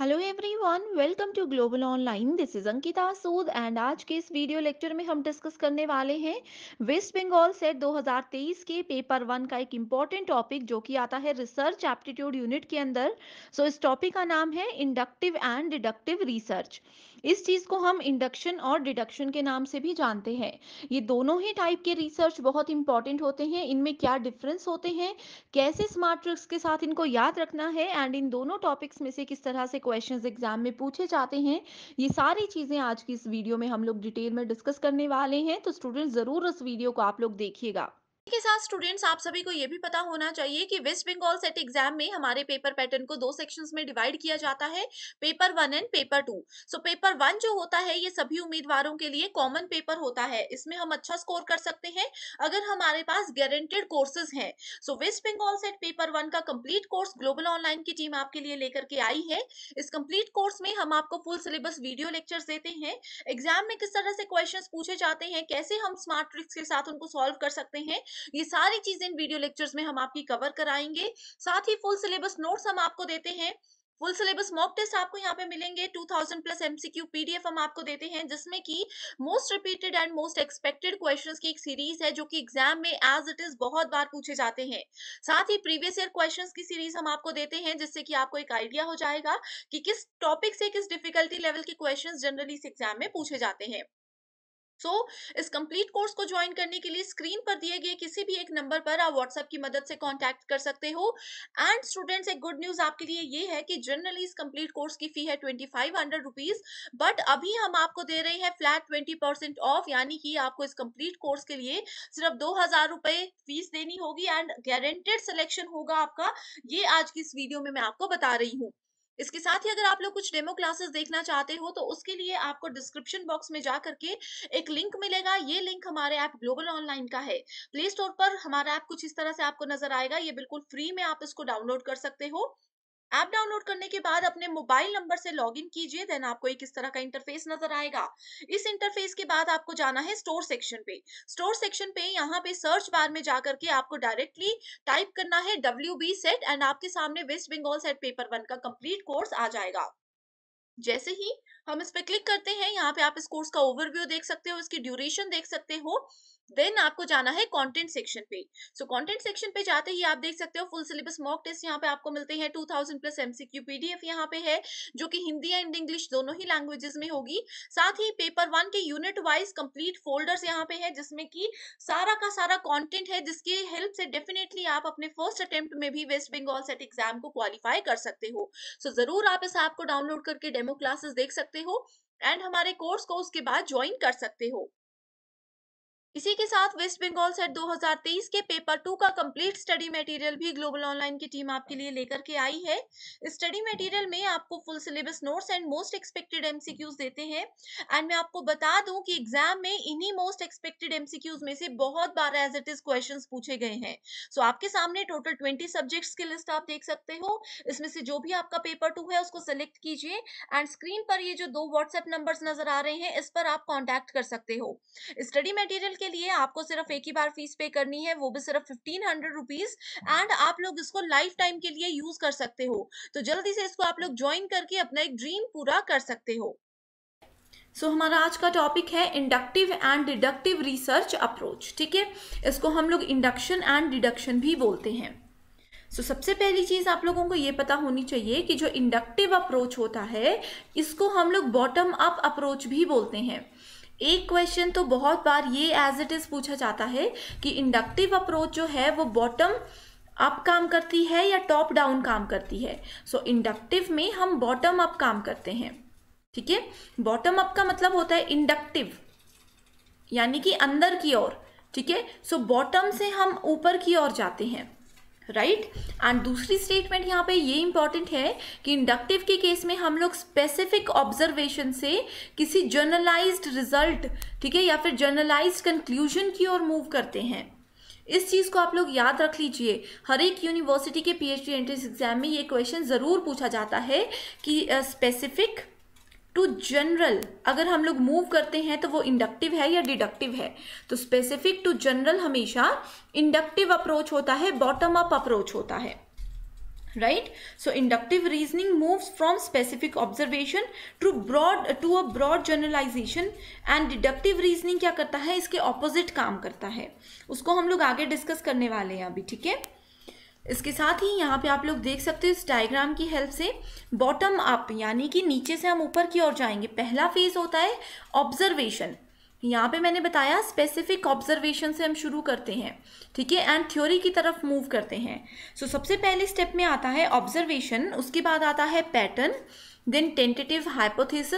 Hello everyone welcome to global online this is Ankita Sood and आज के इस वीडियो लेक्चर में हम डिस्कस करने वाले हैं वेस्ट बंगाल सेट 2023 के पेपर वन का एक इम्पॉर्टेंट टॉपिक जो कि आता है रिसर्च एप्टीट्यूड यूनिट के अंदर सो so, इस टॉपिक का नाम है इंडक्टिव एंड डिडक्टिव रिसर्च इस चीज को हम इंडक्शन और डिडक्शन के नाम से भी जानते हैं ये दोनों ही टाइप के रिसर्च बहुत इंपॉर्टेंट होते हैं इनमें क्या डिफरेंस होते हैं कैसे स्मार्ट ट्रिक्स के साथ इनको याद रखना है एंड इन दोनों टॉपिक्स में से किस तरह से क्वेश्चन एग्जाम में पूछे जाते हैं ये सारी चीजें आज की इस वीडियो में हम लोग डिटेल में डिस्कस करने वाले हैं तो स्टूडेंट जरूर इस वीडियो को आप लोग देखिएगा के साथ स्टूडेंट्स आप सभी को ये भी पता होना चाहिए कि वेस्ट बंगाल सेट एग्जाम में हमारे पेपर पैटर्न को दो सेक्शंस में डिवाइड किया जाता है paper one and paper two so so, paper one जो होता है ये सभी उम्मीदवारों के लिए कॉमन पेपर होता है इसमें हम अच्छा स्कोर कर सकते हैं अगर हमारे पास गारंटेड कोर्सेज हैं so West Bengal SET paper one का कंप्लीट कोर्स ग्लोबल ऑनलाइन की टीम आपके लिए लेकर के आई है इस कंप्लीट कोर्स में हम आपको फुल सिलेबस वीडियो लेक्चर देते हैं एग्जाम में किस तरह से क्वेश्चन पूछे जाते हैं कैसे हम स्मार्ट ट्रिक्स के साथ उनको सॉल्व कर सकते हैं ये सारी चीजें इन वीडियो लेक्चर्स में हम आपकी कवर कराएंगे साथ ही फुल सिलेबस नोट्स हम आपको देते हैं फुल सिलेबस मॉक टेस्ट आपको यहाँ पे मिलेंगे 2000 प्लस एमसीक्यू पीडीएफ हम आपको देते हैं जिसमें कि most repeated and most expected questions की एक सीरीज है जो कि एग्जाम में एज इट इज बहुत बार पूछे जाते हैं साथ ही प्रीवियस ईयर क्वेश्चंस की सीरीज हम आपको देते हैं जिससे कि आपको एक आइडिया हो जाएगा कि किस टॉपिक से किस डिफिकल्टी लेवल के क्वेश्चन जनरली इस एग्जाम में पूछे जाते हैं सो so, इस कंप्लीट कोर्स को ज्वाइन करने के लिए स्क्रीन पर दिए गए किसी भी एक नंबर पर आप व्हाट्सएप की मदद से कॉन्टैक्ट कर सकते हो एंड स्टूडेंट्स एक गुड न्यूज आपके लिए ये है कि जनरली इस कंप्लीट कोर्स की फी है twenty five hundred rupees but अभी हम आपको दे रहे हैं फ्लैट ट्वेंटी परसेंट ऑफ यानी कि आपको इस कंप्लीट कोर्स के लिए सिर्फ दो हजार रुपए फीस देनी होगी एंड गारंटेड सिलेक्शन होगा आपका ये आज की इस वीडियो में मैं आपको बता रही हूँ इसके साथ ही अगर आप लोग कुछ डेमो क्लासेस देखना चाहते हो तो उसके लिए आपको डिस्क्रिप्शन बॉक्स में जा करके एक लिंक मिलेगा ये लिंक हमारे ऐप ग्लोबल ऑनलाइन का है प्ले स्टोर पर हमारा ऐप कुछ इस तरह से आपको नजर आएगा ये बिल्कुल फ्री में आप इसको डाउनलोड कर सकते हो ऐप डाउनलोड करने के बाद अपने मोबाइल नंबर से लॉग इन कीजिए देन आपको एक इस तरह का इंटरफेस नजर आएगा इस इंटरफेस के बाद आपको जाना है स्टोर सेक्शन पे स्टोर सेक्शन पे यहाँ पे सर्च बार में जाकर के आपको डायरेक्टली टाइप करना है डब्ल्यू बी सेट एंड आपके सामने West Bengal SET paper one का कंप्लीट कोर्स आ जाएगा जैसे ही हम इस पर क्लिक करते हैं यहाँ पे आप इस कोर्स का ओवरव्यू देख सकते हो इसकी ड्यूरेशन देख सकते हो देन आपको जाना है कंटेंट सेक्शन पे सो कंटेंट सेक्शन पे जाते ही आप देख सकते हो फुल सिलेबस मॉक टेस्ट यहाँ पे आपको मिलते हैं 2000 प्लस एमसीक्यू पीडीएफ यहाँ पे है जो कि हिंदी एंड इंग्लिश दोनों ही लैंग्वेजेस में होगी साथ ही पेपर वन के यूनिट वाइज कंप्लीट फोल्डर्स यहाँ पे है जिसमें की सारा का सारा कॉन्टेंट है जिसकी हेल्प से डेफिनेटली आप अपने फर्स्ट अटेम्प्ट में भी वेस्ट बंगाल सेट एग्जाम को क्वालिफाई कर सकते हो सो so, जरूर आप इस ऐप को डाउनलोड करके डेमो क्लासेस देख सकते हो एंड हमारे कोर्स को उसके बाद ज्वाइन कर सकते हो इसी के साथ वेस्ट बंगाल सेट 2023 के पेपर टू का कंप्लीट स्टडी मटेरियल भी ग्लोबल ऑनलाइन की टीम आपके लिए लेकर के आई है स्टडी मटेरियल में आपको full syllabus notes and most expected MCQs देते हैं एंड मैं आपको बता दूं कि एग्जाम में इन्हीं मोस्ट एक्सपेक्टेड एमसीक्यूज में से बहुत बार एज इट इज क्वेश्चन पूछे गए हैं सो so, आपके सामने टोटल ट्वेंटी सब्जेक्ट्स की लिस्ट आप देख सकते हो इसमें से जो भी आपका पेपर टू है उसको सेलेक्ट कीजिए एंड स्क्रीन पर ये जो दो व्हाट्सएप नंबर नजर आ रहे हैं इस पर आप कॉन्टैक्ट कर सकते हो स्टडी मटेरियल के लिए आपको सिर्फ एक ही बार फीस पे करनी है वो भी सिर्फ फिफ्टीन हंड्रेड रुपीज एंड आप लोग इसको लाइफ टाइम के लिए यूज कर सकते हो तो जल्दी से इसको आप लोग ज्वाइन करके अपना एक ड्रीम पूरा कर सकते हो सो so, हमारा आज का टॉपिक है inductive and deductive research approach ठीक है इसको हम लोग इंडक्शन एंड डिडक्शन भी बोलते हैं सो so, सबसे पहली चीज़ आप लोगों को ये पता होनी चाहिए कि जो इंडक्टिव अप्रोच होता है इसको हम लोग बॉटम अप अप्रोच भी बोलते हैं एक क्वेश्चन तो बहुत बार ये एज इट इज पूछा जाता है कि इंडक्टिव अप्रोच जो है वो बॉटम अप काम करती है या टॉप डाउन काम करती है सो so, इंडक्टिव में हम बॉटम अप काम करते हैं ठीक है बॉटम अप का मतलब होता है इंडक्टिव यानी कि अंदर की ओर ठीक है सो बॉटम से हम ऊपर की ओर जाते हैं राइट एंड दूसरी स्टेटमेंट यहाँ पे ये इंपॉर्टेंट है कि इंडक्टिव के केस में हम लोग स्पेसिफिक ऑब्जर्वेशन से किसी जर्नलाइज्ड रिजल्ट ठीक है या फिर जर्नलाइज्ड कंक्लूजन की ओर मूव करते हैं इस चीज़ को आप लोग याद रख लीजिए हर एक यूनिवर्सिटी के पीएचडी एंट्रेंस एग्जाम में ये क्वेश्चन ज़रूर पूछा जाता है कि स्पेसिफिक uh, टू जनरल अगर हम लोग मूव करते हैं तो वो इंडक्टिव है या डिडक्टिव है तो स्पेसिफिक टू जनरल हमेशा इंडक्टिव अप्रोच होता है बॉटम अप अप्रोच होता है right so inductive reasoning moves from specific observation to broad to a broad generalization and deductive reasoning क्या करता है इसके ऑपोजिट काम करता है उसको हम लोग आगे डिस्कस करने वाले हैं अभी ठीक है इसके साथ ही यहाँ पे आप लोग देख सकते हो इस डायग्राम की हेल्प से बॉटम अप यानी कि नीचे से हम ऊपर की ओर जाएंगे पहला फेज होता है ऑब्जर्वेशन यहाँ पे मैंने बताया स्पेसिफिक ऑब्जर्वेशन से हम शुरू करते हैं ठीक है एंड थ्योरी की तरफ मूव करते हैं सो so, सबसे पहले स्टेप में आता है ऑब्जर्वेशन उसके बाद आता है pattern then tentative hypothesis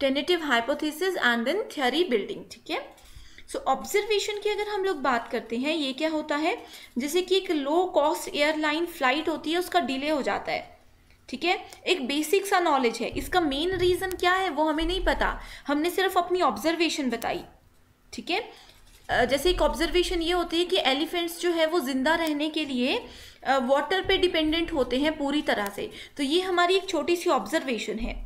tentative hypothesis and then theory building ठीक है सो so, ऑब्जर्वेशन की अगर हम लोग बात करते हैं ये क्या होता है जैसे कि एक लो कॉस्ट एयरलाइन फ्लाइट होती है उसका डिले हो जाता है ठीक है एक बेसिक सा नॉलेज है इसका मेन रीज़न क्या है वो हमें नहीं पता हमने सिर्फ अपनी ऑब्जर्वेशन बताई ठीक है जैसे एक ऑब्जर्वेशन ये होती है कि एलिफेंट्स जो है वो ज़िंदा रहने के लिए वाटर पे डिपेंडेंट होते हैं पूरी तरह से तो ये हमारी एक छोटी सी ऑब्जर्वेशन है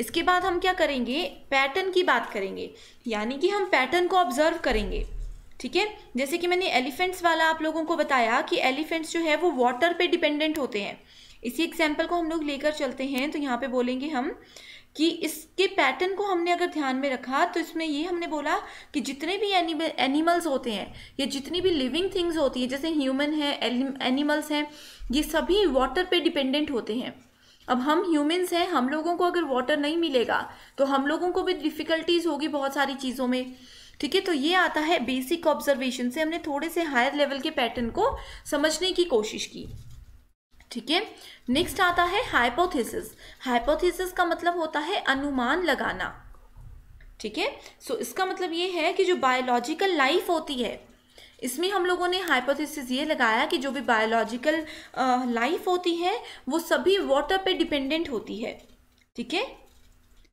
इसके बाद हम क्या करेंगे पैटर्न की बात करेंगे यानी कि हम पैटर्न को ऑब्जर्व करेंगे ठीक है जैसे कि मैंने एलिफेंट्स वाला आप लोगों को बताया कि एलिफेंट्स जो है वो वाटर पे डिपेंडेंट होते हैं इसी एग्जाम्पल को हम लोग लेकर चलते हैं तो यहाँ पे बोलेंगे हम कि इसके पैटर्न को हमने अगर ध्यान में रखा तो इसमें ये हमने बोला कि जितने भी एनिमल्स होते हैं या जितनी भी लिविंग थिंग्स होती है जैसे ह्यूमन है एनिमल्स हैं ये सभी वाटर पे डिपेंडेंट होते हैं अब हम ह्यूमंस हैं हम लोगों को अगर वाटर नहीं मिलेगा तो हम लोगों को भी डिफ़िकल्टीज होगी बहुत सारी चीज़ों में ठीक है तो ये आता है बेसिक ऑब्जर्वेशन से हमने थोड़े से हायर लेवल के पैटर्न को समझने की कोशिश की ठीक है नेक्स्ट आता है हाइपोथेसिस हाइपोथेसिस का मतलब होता है अनुमान लगाना ठीक है सो इसका मतलब ये है कि जो बायोलॉजिकल लाइफ होती है इसमें हम लोगों ने हाइपोथेसिस ये लगाया कि जो भी बायोलॉजिकल लाइफ होती है वो सभी वाटर पे डिपेंडेंट होती है ठीक है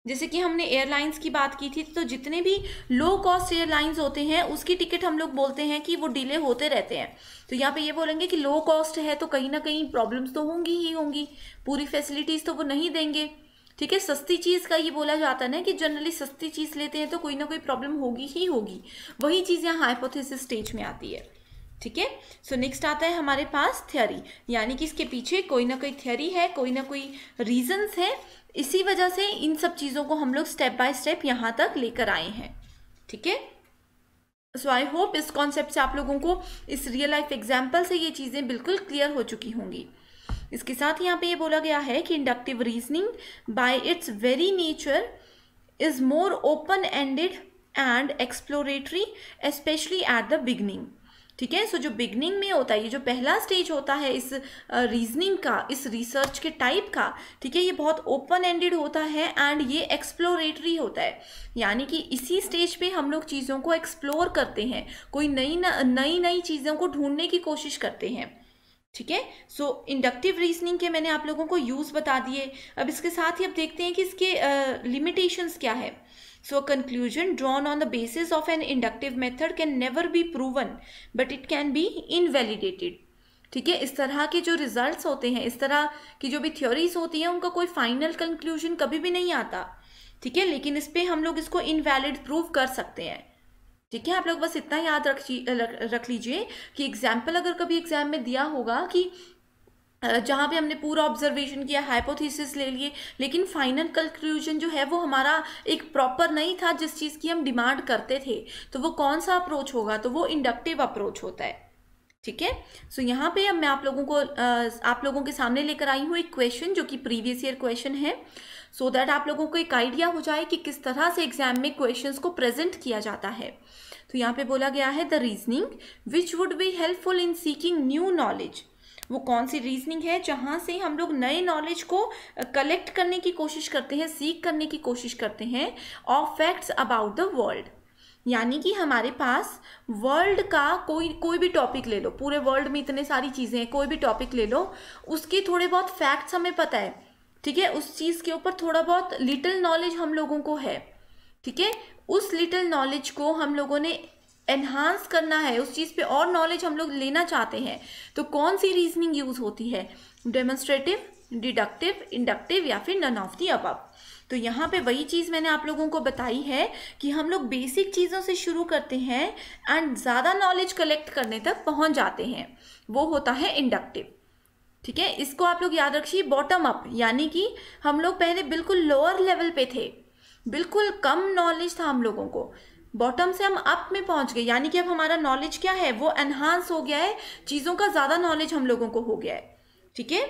जैसे कि हमने एयरलाइंस की बात की थी तो जितने भी लो कॉस्ट एयरलाइंस होते हैं उसकी टिकट हम लोग बोलते हैं कि वो डिले होते रहते हैं तो यहाँ पे ये बोलेंगे कि लो कॉस्ट है तो कहीं ना कहीं प्रॉब्लम्स तो होंगी ही होंगी पूरी फैसिलिटीज़ तो वो नहीं देंगे ठीक है सस्ती चीज़ का ये बोला जाता है ना कि जनरली सस्ती चीज़ लेते हैं तो कोई ना कोई प्रॉब्लम होगी ही होगी वही चीज़ यहाँ हाइपोथेसिस स्टेज में आती है ठीक है सो नेक्स्ट आता है हमारे पास थ्योरी यानी कि इसके पीछे कोई ना कोई थ्योरी है कोई ना कोई रीजंस है इसी वजह से इन सब चीज़ों को हम लोग स्टेप बाय स्टेप यहाँ तक लेकर आए हैं ठीक है सो आई होप इस कॉन्सेप्ट से आप लोगों को इस रियल लाइफ एग्जाम्पल से ये चीज़ें बिल्कुल क्लियर हो चुकी होंगी इसके साथ यहाँ पे ये बोला गया है कि inductive reasoning by its very nature is more open ended and exploratory specially at the beginning ठीक है सो जो बिगनिंग में होता है ये जो पहला स्टेज होता है इस रीजनिंग uh, का इस रिसर्च के टाइप का ठीक है ये बहुत ओपन एंडेड होता है एंड ये एक्सप्लोरेटरी होता है यानी कि इसी स्टेज पे हम लोग चीज़ों को एक्सप्लोर करते हैं कोई नई नई नई चीज़ों को ढूंढने की कोशिश करते हैं ठीक है सो इंडक्टिव रीजनिंग के मैंने आप लोगों को यूज़ बता दिए अब इसके साथ ही अब देखते हैं कि इसके लिमिटेशंस uh, क्या है so conclusion drawn on the basis of an inductive method can never be proven but it can be invalidated ठीक है इस तरह के जो रिजल्ट्स होते हैं इस तरह की जो भी थ्योरीज होती हैं उनका कोई फाइनल कंक्लूजन कभी भी नहीं आता ठीक है लेकिन इस पर हम लोग इसको इनवैलिड प्रूव कर सकते हैं ठीक है आप लोग बस इतना याद रख रख लीजिए कि एग्जाम्पल अगर कभी एग्जाम में दिया होगा कि जहाँ पे हमने पूरा ऑब्जर्वेशन किया हाइपोथीसिस ले लिए लेकिन फाइनल कंक्लूजन जो है वो हमारा एक प्रॉपर नहीं था जिस चीज़ की हम डिमांड करते थे तो वो कौन सा अप्रोच होगा तो वो इंडक्टिव अप्रोच होता है ठीक है सो यहाँ पे अब मैं आप लोगों को आप लोगों के सामने लेकर आई हूँ एक क्वेश्चन जो कि प्रीवियस ईयर क्वेश्चन है सो so दैट आप लोगों को एक आइडिया हो जाए कि किस तरह से एग्जाम में क्वेश्चंस को प्रेजेंट किया जाता है तो यहाँ पे बोला गया है the reasoning which would be helpful in seeking new knowledge वो कौन सी रीजनिंग है जहाँ से हम लोग नए नॉलेज को कलेक्ट करने की कोशिश करते हैं सीख करने की कोशिश करते हैं और फैक्ट्स अबाउट द वर्ल्ड यानी कि हमारे पास वर्ल्ड का कोई कोई भी टॉपिक ले लो पूरे वर्ल्ड में इतने सारी चीज़ें हैं कोई भी टॉपिक ले लो उसके थोड़े बहुत फैक्ट्स हमें पता है ठीक है उस चीज़ के ऊपर थोड़ा बहुत लिटिल नॉलेज हम लोगों को है ठीक है उस लिटिल नॉलेज को हम लोगों ने एनहांस करना है उस चीज़ पे और नॉलेज हम लोग लेना चाहते हैं तो कौन सी रीजनिंग यूज़ होती है डेमोन्स्ट्रेटिव डिडक्टिव इंडक्टिव या फिर नन ऑफ दी अब तो यहाँ पे वही चीज़ मैंने आप लोगों को बताई है कि हम लोग बेसिक चीज़ों से शुरू करते हैं एंड ज़्यादा नॉलेज कलेक्ट करने तक पहुँच जाते हैं वो होता है इंडक्टिव ठीक है इसको आप लोग याद रखिए बॉटम अप यानी कि हम लोग पहले बिल्कुल लोअर लेवल पे थे बिल्कुल कम नॉलेज था हम लोगों को बॉटम से हम अप में पहुंच गए यानी कि अब हमारा नॉलेज क्या है वो एनहांस हो गया है चीज़ों का ज़्यादा नॉलेज हम लोगों को हो गया है ठीक है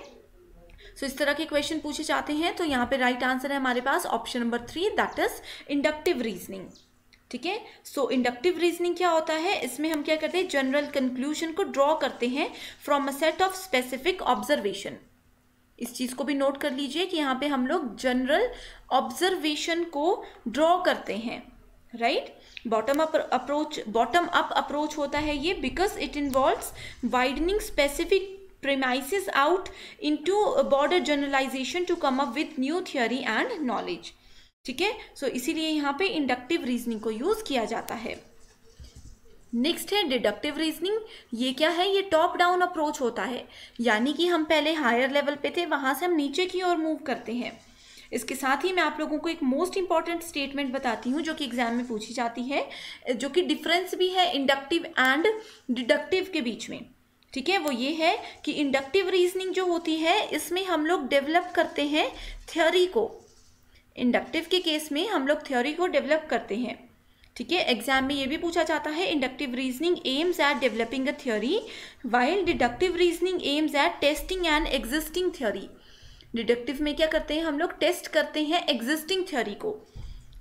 सो इस तरह के क्वेश्चन पूछे जाते हैं तो यहाँ पे राइट right आंसर है हमारे पास option number three that is inductive reasoning ठीक है सो इंडक्टिव रीजनिंग क्या होता है इसमें हम क्या करते हैं जनरल कंक्लूजन को ड्रॉ करते हैं from a set of specific observation इस चीज़ को भी नोट कर लीजिए कि यहाँ पे हम लोग जनरल ऑब्जर्वेशन को ड्रॉ करते हैं right bottom up approach bottom up approach होता है ये because it involves widening specific premises out into border broader to come up with new theory and knowledge ठीक है सो इसीलिए यहाँ पे इंडक्टिव रीजनिंग को यूज़ किया जाता है नेक्स्ट है डिडक्टिव रीजनिंग ये क्या है ये टॉप डाउन अप्रोच होता है यानी कि हम पहले हायर लेवल पे थे वहाँ से हम नीचे की ओर मूव करते हैं इसके साथ ही मैं आप लोगों को एक मोस्ट इंपॉर्टेंट स्टेटमेंट बताती हूँ जो कि एग्जाम में पूछी जाती है जो कि डिफरेंस भी है इंडक्टिव एंड डिडक्टिव के बीच में ठीक है वो ये है कि इंडक्टिव रीजनिंग जो होती है इसमें हम लोग डेवलप करते हैं थ्योरी को इंडक्टिव के केस में हम लोग थ्योरी को डेवलप करते हैं ठीक है एग्जाम में ये भी पूछा जाता है inductive reasoning aims at developing a theory while deductive reasoning aims at testing and existing theory deductive में क्या करते हैं हम लोग टेस्ट करते हैं एग्जिस्टिंग थ्योरी को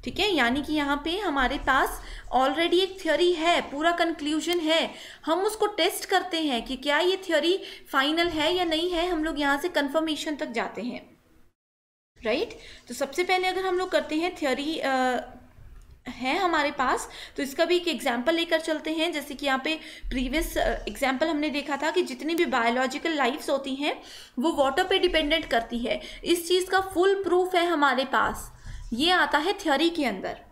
ठीक है यानी कि यहाँ पे हमारे पास ऑलरेडी एक थ्योरी है पूरा कंक्लूजन है हम उसको टेस्ट करते हैं कि क्या ये थ्योरी फाइनल है या नहीं है हम लोग यहाँ से कंफर्मेशन तक जाते हैं राइट right? तो सबसे पहले अगर हम लोग करते हैं थ्योरी है हमारे पास तो इसका भी एक एग्जाम्पल लेकर चलते हैं जैसे कि यहाँ पे प्रीवियस एग्जाम्पल हमने देखा था कि जितनी भी बायोलॉजिकल लाइफ्स होती हैं वो वाटर पे डिपेंडेंट करती है इस चीज़ का फुल प्रूफ है हमारे पास ये आता है थ्योरी के अंदर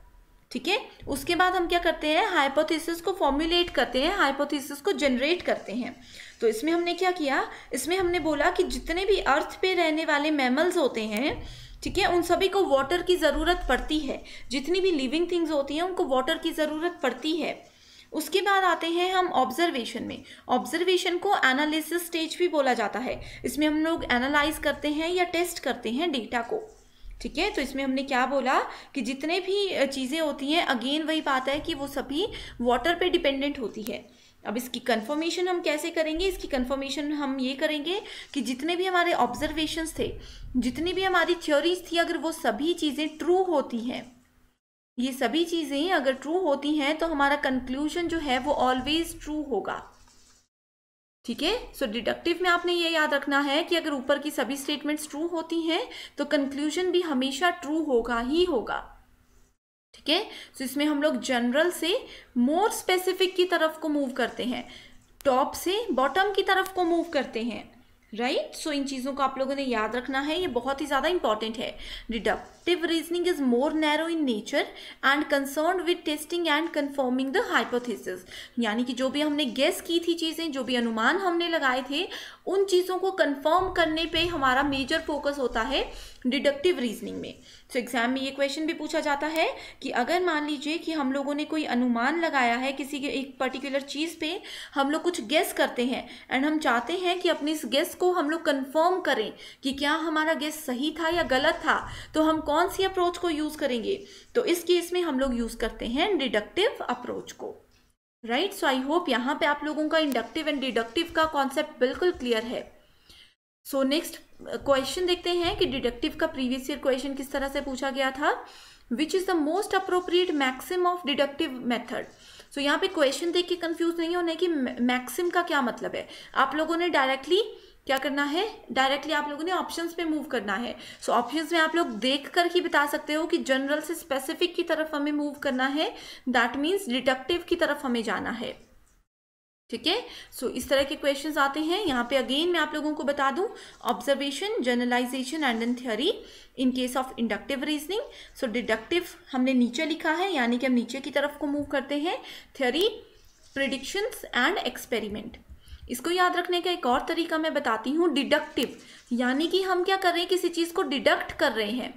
ठीक है उसके बाद हम क्या करते हैं हाइपोथेसिस को फॉर्मुलेट करते हैं हाइपोथेसिस को जनरेट करते हैं तो इसमें हमने क्या किया इसमें हमने बोला कि जितने भी अर्थ पे रहने वाले मैमल्स होते हैं ठीक है उन सभी को वाटर की ज़रूरत पड़ती है जितनी भी लिविंग थिंग्स होती हैं उनको वाटर की ज़रूरत पड़ती है उसके बाद आते हैं हम ऑब्जर्वेशन में ऑब्जर्वेशन को एनालिसिस स्टेज भी बोला जाता है इसमें हम लोग एनालाइज करते हैं या टेस्ट करते हैं डेटा को ठीक है तो इसमें हमने क्या बोला कि जितने भी चीज़ें होती हैं अगेन वही बात है कि वो सभी वाटर पे डिपेंडेंट होती है अब इसकी कंफर्मेशन हम कैसे करेंगे इसकी कंफर्मेशन हम ये करेंगे कि जितने भी हमारे ऑब्जर्वेशंस थे जितनी भी हमारी थ्योरीज थी अगर वो सभी चीज़ें ट्रू होती हैं ये सभी चीज़ें अगर ट्रू होती हैं तो हमारा कंक्लूजन जो है वो ऑलवेज ट्रू होगा ठीक है सो डिडक्टिव में आपने ये याद रखना है कि अगर ऊपर की सभी स्टेटमेंट्स ट्रू होती हैं तो कंक्लूजन भी हमेशा ट्रू होगा ही होगा ठीक है सो इसमें हम लोग जनरल से मोर स्पेसिफिक की तरफ को मूव करते हैं टॉप से बॉटम की तरफ को मूव करते हैं राइट right? सो so, इन चीज़ों को आप लोगों ने याद रखना है ये बहुत ही ज़्यादा इंपॉर्टेंट है deductive reasoning is more narrow in nature and concern with testing and confirming the hypothesis यानी कि जो भी हमने गेस की थी चीज़ें जो भी अनुमान हमने लगाए थे उन चीज़ों को कंफर्म करने पे हमारा मेजर फोकस होता है डिडक्टिव रीजनिंग में सो so, एग्ज़ाम में ये क्वेश्चन भी पूछा जाता है कि अगर मान लीजिए कि हम लोगों ने कोई अनुमान लगाया है किसी के एक पर्टिकुलर चीज़ पे हम लोग कुछ गेस करते हैं एंड हम चाहते हैं कि अपने इस गेस को हम लोग कन्फर्म करें कि क्या हमारा गेस सही था या गलत था तो हम कौन सी अप्रोच को यूज़ करेंगे तो इस केस में हम लोग यूज़ करते हैं डिडक्टिव अप्रोच को राइट सो आई होप यहाँ पे आप लोगों का इंडक्टिव एंड डिडक्टिव का कॉन्सेप्ट बिल्कुल क्लियर है सो नेक्स्ट क्वेश्चन देखते हैं कि डिडक्टिव का प्रीवियस ईयर क्वेश्चन किस तरह से पूछा गया था which is the most appropriate maxim of deductive method so यहाँ पे क्वेश्चन देख के कंफ्यूज नहीं होने कि मैक्सिम का क्या मतलब है आप लोगों ने डायरेक्टली क्या करना है डायरेक्टली आप लोगों ने ऑप्शंस पे मूव करना है सो so, ऑप्शंस में आप लोग देख कर ही बता सकते हो कि जनरल से स्पेसिफिक की तरफ हमें मूव करना है दैट मीन्स डिडक्टिव की तरफ हमें जाना है ठीक है सो इस तरह के क्वेश्चन आते हैं यहाँ पे अगेन मैं आप लोगों को बता दूं observation generalization and an theory in case of inductive reasoning so deductive हमने नीचे लिखा है यानी कि हम नीचे की तरफ को मूव करते हैं थियरी प्रिडिक्शंस एंड एक्सपेरिमेंट इसको याद रखने का एक और तरीका मैं बताती हूँ डिडक्टिव यानी कि हम क्या कर रहे हैं किसी चीज़ को डिडक्ट कर रहे हैं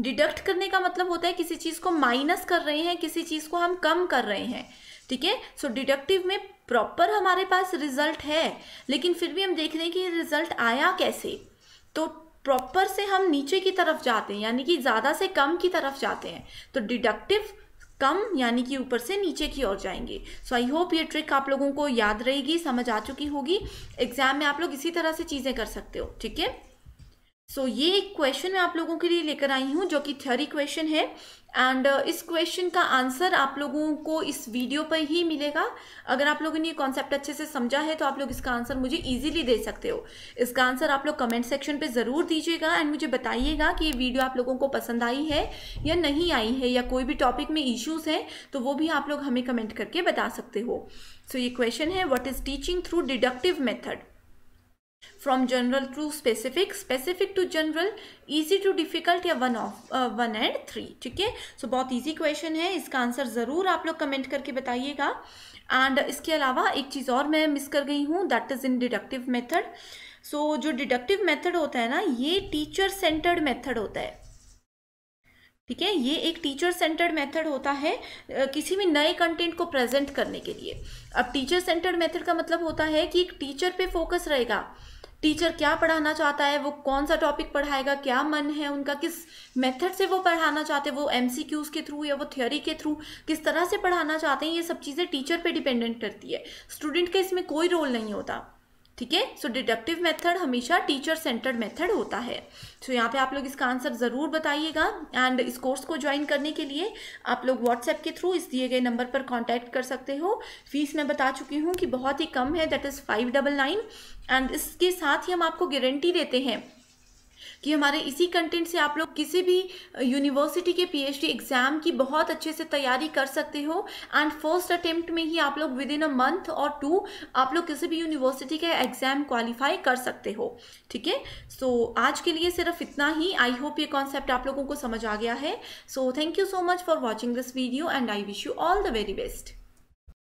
डिडक्ट करने का मतलब होता है किसी चीज़ को माइनस कर रहे हैं किसी चीज़ को हम कम कर रहे हैं ठीक है सो डिडक्टिव में प्रॉपर हमारे पास रिजल्ट है लेकिन फिर भी हम देख रहे हैं कि रिजल्ट आया कैसे तो प्रॉपर से हम नीचे की तरफ जाते हैं यानी कि ज़्यादा से कम की तरफ जाते हैं तो डिडक्टिव कम यानी कि ऊपर से नीचे की ओर जाएंगे सो आई होप ये ट्रिक आप लोगों को याद रहेगी समझ आ चुकी होगी एग्जाम में आप लोग इसी तरह से चीज़ें कर सकते हो ठीक है सो so, ये एक क्वेश्चन मैं आप लोगों के लिए लेकर आई हूँ जो कि थ्योरी क्वेश्चन है एंड uh, इस क्वेश्चन का आंसर आप लोगों को इस वीडियो पर ही मिलेगा अगर आप लोगों ने ये कॉन्सेप्ट अच्छे से समझा है तो आप लोग इसका आंसर मुझे इजीली दे सकते हो इसका आंसर आप लोग कमेंट सेक्शन पे ज़रूर दीजिएगा एंड मुझे बताइएगा कि ये वीडियो आप लोगों को पसंद आई है या नहीं आई है या कोई भी टॉपिक में इश्यूज़ हैं तो वो भी आप लोग हमें कमेंट करके बता सकते हो सो so, ये क्वेश्चन है what is teaching through deductive method from general to specific specific to general easy to difficult या one of one and three ठीक है सो बहुत ईजी क्वेश्चन है इसका आंसर ज़रूर आप लोग कमेंट करके बताइएगा एंड इसके अलावा एक चीज़ और मैं मिस कर गई हूँ that is in deductive method so जो डिडक्टिव मेथड होता है ना ये टीचर सेंटर्ड मेथड होता है ठीक है ये एक टीचर सेंटर्ड मेथड होता है किसी भी नए कंटेंट को प्रेजेंट करने के लिए अब टीचर सेंटर्ड मेथड का मतलब होता है कि एक टीचर पे फोकस रहेगा टीचर क्या पढ़ाना चाहता है वो कौन सा टॉपिक पढ़ाएगा क्या मन है उनका किस मेथड से वो पढ़ाना चाहते हैं वो एम के थ्रू या वो थ्योरी के थ्रू किस तरह से पढ़ाना चाहते हैं ये सब चीज़ें टीचर पे डिपेंडेंट करती है स्टूडेंट का इसमें कोई रोल नहीं होता ठीक है सो डिडक्टिव मेथड हमेशा टीचर सेंटर्ड मेथड होता है सो so, यहाँ पे आप लोग इसका आंसर ज़रूर बताइएगा एंड इस कोर्स को ज्वाइन करने के लिए आप लोग व्हाट्सएप के थ्रू इस दिए गए नंबर पर कॉन्टैक्ट कर सकते हो फीस मैं बता चुकी हूँ कि बहुत ही कम है that is five double nine and इसके साथ ही हम आपको गारंटी देते हैं कि हमारे इसी कंटेंट से आप लोग किसी भी यूनिवर्सिटी के पीएचडी एग्जाम की बहुत अच्छे से तैयारी कर सकते हो एंड फर्स्ट अटेम्प्ट में ही आप लोग विद इन अ मंथ और टू आप लोग किसी भी यूनिवर्सिटी का एग्जाम क्वालिफाई कर सकते हो ठीक है सो आज के लिए सिर्फ इतना ही आई होप ये कॉन्सेप्ट आप लोगों को समझ आ गया है so thank you so much for watching this video and I wish you all the very best